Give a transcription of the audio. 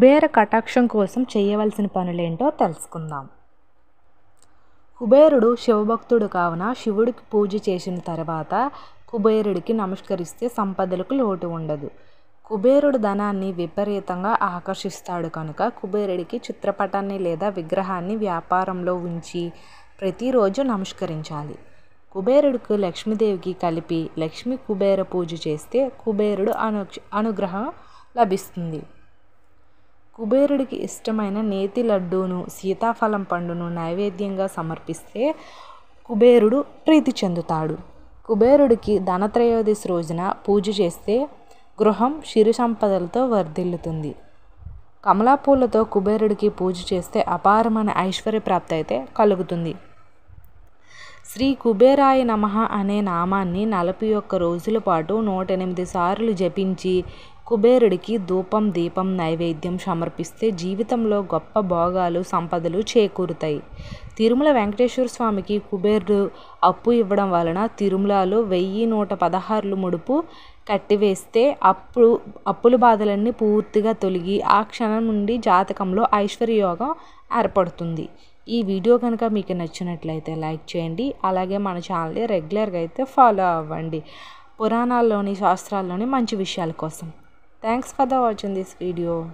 కుబేర కటాక్షం కోసం చేయవలసిన పనులేంటో తెలుసుకుందాం కుబేరుడు శివభక్తుడు కావున శివుడికి పూజ చేసిన తర్వాత కుబేరుడికి నమస్కరిస్తే సంపదలకు లోటు ఉండదు కుబేరుడు ధనాన్ని విపరీతంగా ఆకర్షిస్తాడు కనుక కుబేరుడికి చిత్రపటాన్ని లేదా విగ్రహాన్ని వ్యాపారంలో ఉంచి ప్రతిరోజు నమస్కరించాలి కుబేరుడికి లక్ష్మీదేవికి కలిపి లక్ష్మీ కుబేర పూజ చేస్తే కుబేరుడు అను అనుగ్రహం లభిస్తుంది కుబేరుడికి ఇష్టమైన నేతి లడ్డూను సీతాఫలం పండును నైవేద్యంగా సమర్పిస్తే కుబేరుడు ప్రీతి చెందుతాడు కుబేరుడికి ధనత్రయోదశి రోజున పూజ చేస్తే గృహం సిరి సంపదలతో వర్ధిల్లుతుంది కమలాపూలతో కుబేరుడికి పూజ చేస్తే అపారమైన ఐశ్వర్యప్రాప్తి అయితే కలుగుతుంది శ్రీ కుబేరాయ నమ అనే నామాన్ని నలభై ఒక్క రోజుల పాటు నూట ఎనిమిది సార్లు జపించి కుబేరుడికి ధూపం దీపం నైవేద్యం సమర్పిస్తే జీవితంలో గొప్ప భోగాలు సంపదలు చేకూరుతాయి తిరుమల వెంకటేశ్వర స్వామికి కుబేరుడు అప్పు ఇవ్వడం వలన తిరుమలలో వెయ్యి నూట పదహారులు ముడుపు కట్టివేస్తే అప్పు అప్పుల బాధలన్నీ పూర్తిగా తొలగి ఆ క్షణం నుండి జాతకంలో ఐశ్వర్యయోగం ఏర్పడుతుంది ఈ వీడియో కనుక మీకు నచ్చినట్లయితే లైక్ చేయండి అలాగే మన ఛానల్ని రెగ్యులర్గా అయితే ఫాలో అవ్వండి పురాణాల్లోని శాస్త్రాల్లోని మంచి విషయాల కోసం Thanks for the watching this video.